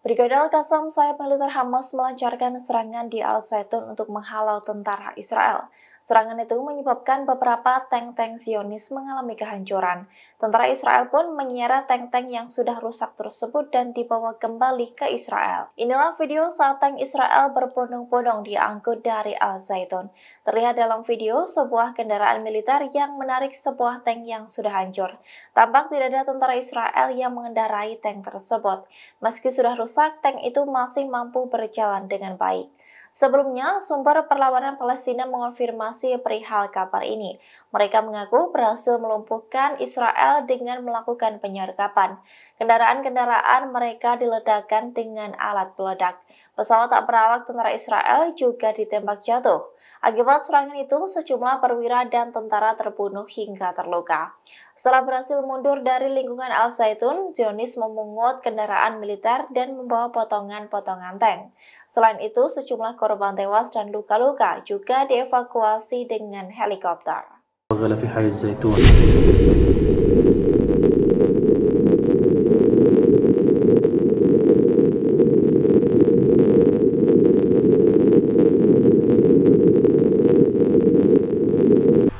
Brigadier Qasam Sayap militer Hamas melancarkan serangan di Al Zaitun untuk menghalau tentara Israel. Serangan itu menyebabkan beberapa tank-tank Zionis mengalami kehancuran. Tentara Israel pun menyerah tank-tank yang sudah rusak tersebut dan dibawa kembali ke Israel. Inilah video saat tank Israel berbondong-bondong diangkut dari Al Zaitun. Terlihat dalam video sebuah kendaraan militer yang menarik sebuah tank yang sudah hancur. Tampak tidak ada tentara Israel yang mengendarai tank tersebut. Meski sudah rusak, tank itu masih mampu berjalan dengan baik. Sebelumnya, sumber perlawanan Palestina mengonfirmasi perihal kabar ini. Mereka mengaku berhasil melumpuhkan Israel dengan melakukan penyergapan. Kendaraan-kendaraan mereka diledakkan dengan alat peledak. Pesawat tak berawak tentara Israel juga ditembak jatuh. Akibat serangan itu, sejumlah perwira dan tentara terbunuh hingga terluka. Setelah berhasil mundur dari lingkungan Al Zaitun, Zionis memungut kendaraan militer dan membawa potongan-potongan tank. Selain itu, sejumlah korban tewas dan luka-luka juga dievakuasi dengan helikopter.